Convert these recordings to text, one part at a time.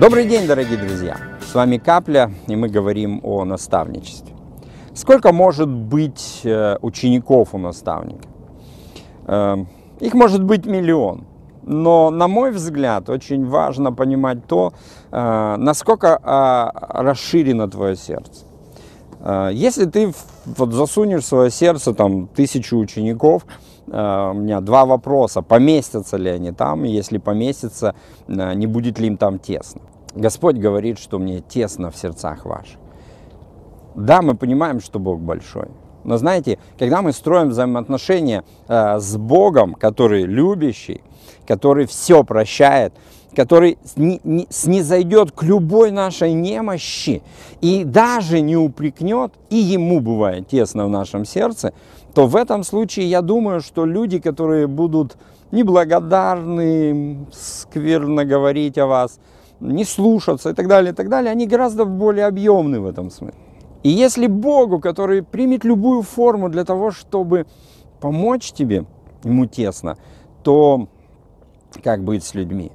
Добрый день, дорогие друзья! С вами Капля, и мы говорим о наставничестве. Сколько может быть э, учеников у наставника? Э, их может быть миллион. Но, на мой взгляд, очень важно понимать то, э, насколько а, расширено твое сердце. Если ты вот засунешь в свое сердце там тысячу учеников, у меня два вопроса, поместятся ли они там, если поместятся, не будет ли им там тесно. Господь говорит, что мне тесно в сердцах ваших. Да, мы понимаем, что Бог большой. Но знаете, когда мы строим взаимоотношения э, с Богом, который любящий, который все прощает, который снизойдет к любой нашей немощи и даже не упрекнет, и ему бывает тесно в нашем сердце, то в этом случае я думаю, что люди, которые будут неблагодарны, скверно говорить о вас, не слушаться и так далее, и так далее, они гораздо более объемны в этом смысле. И если Богу, который примет любую форму для того, чтобы помочь тебе, ему тесно, то как быть с людьми?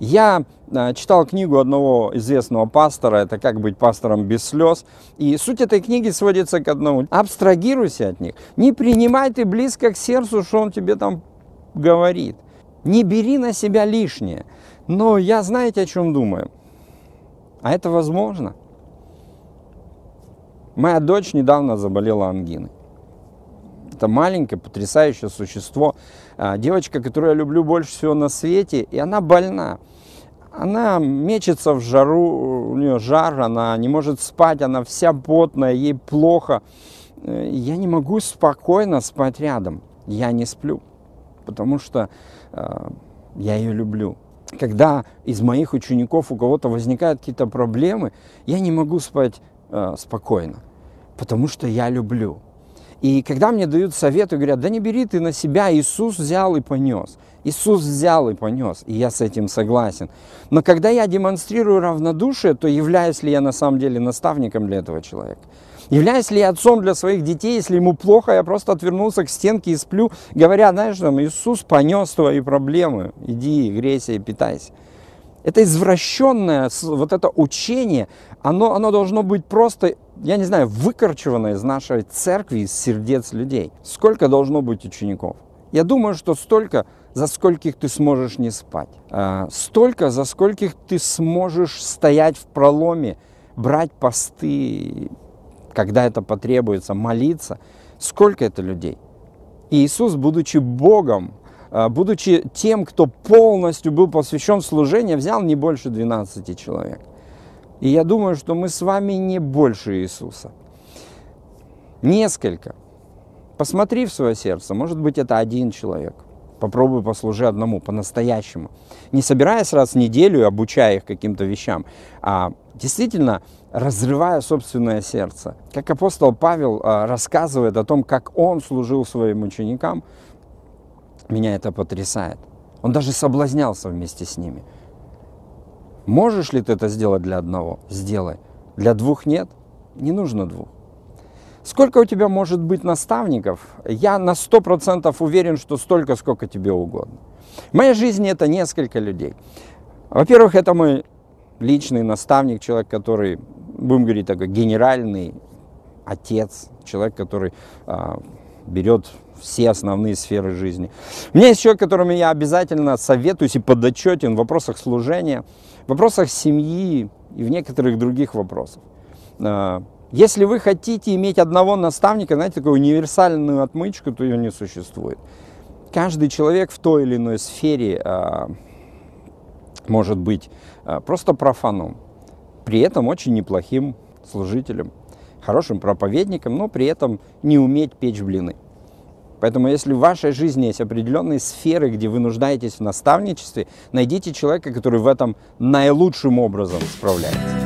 Я а, читал книгу одного известного пастора, это «Как быть пастором без слез», и суть этой книги сводится к одному. Абстрагируйся от них, не принимай ты близко к сердцу, что он тебе там говорит. Не бери на себя лишнее. Но я, знаете, о чем думаю? А это возможно. Моя дочь недавно заболела ангиной. Это маленькое, потрясающее существо. А, девочка, которую я люблю больше всего на свете, и она больна. Она мечется в жару, у нее жар, она не может спать, она вся потная, ей плохо. Э, я не могу спокойно спать рядом. Я не сплю, потому что а, я ее люблю. Когда из моих учеников у кого-то возникают какие-то проблемы, я не могу спать э, спокойно, потому что я люблю. И когда мне дают совет, говорят, да не бери ты на себя, Иисус взял и понес. Иисус взял и понес, и я с этим согласен. Но когда я демонстрирую равнодушие, то являюсь ли я на самом деле наставником для этого человека? Являюсь ли я отцом для своих детей, если ему плохо, я просто отвернулся к стенке и сплю, говоря, знаешь, там, Иисус понес твои проблемы, иди, грейся и питайся. Это извращенное, вот это учение, оно, оно должно быть просто, я не знаю, выкорчевано из нашей церкви, из сердец людей. Сколько должно быть учеников? Я думаю, что столько, за скольких ты сможешь не спать. А, столько, за скольких ты сможешь стоять в проломе, брать посты, когда это потребуется, молиться. Сколько это людей? И Иисус, будучи Богом, а, будучи тем, кто полностью был посвящен служению, взял не больше 12 человек. И я думаю, что мы с вами не больше Иисуса. Несколько, Посмотри в свое сердце, может быть, это один человек. Попробуй послужи одному, по-настоящему. Не собираясь раз в неделю, обучая их каким-то вещам, а действительно разрывая собственное сердце. Как апостол Павел а, рассказывает о том, как он служил своим ученикам, меня это потрясает. Он даже соблазнялся вместе с ними. Можешь ли ты это сделать для одного? Сделай. Для двух нет? Не нужно двух. Сколько у тебя может быть наставников? Я на 100% уверен, что столько, сколько тебе угодно. В моей жизни это несколько людей. Во-первых, это мой личный наставник, человек, который, будем говорить, такой генеральный отец, человек, который а, берет все основные сферы жизни. У меня есть человек, которому я обязательно советуюсь и подотчетен в вопросах служения, в вопросах семьи и в некоторых других вопросах. А, если вы хотите иметь одного наставника, знаете, такую универсальную отмычку, то ее не существует. Каждый человек в той или иной сфере а, может быть а, просто профаном, при этом очень неплохим служителем, хорошим проповедником, но при этом не уметь печь блины. Поэтому если в вашей жизни есть определенные сферы, где вы нуждаетесь в наставничестве, найдите человека, который в этом наилучшим образом справляется.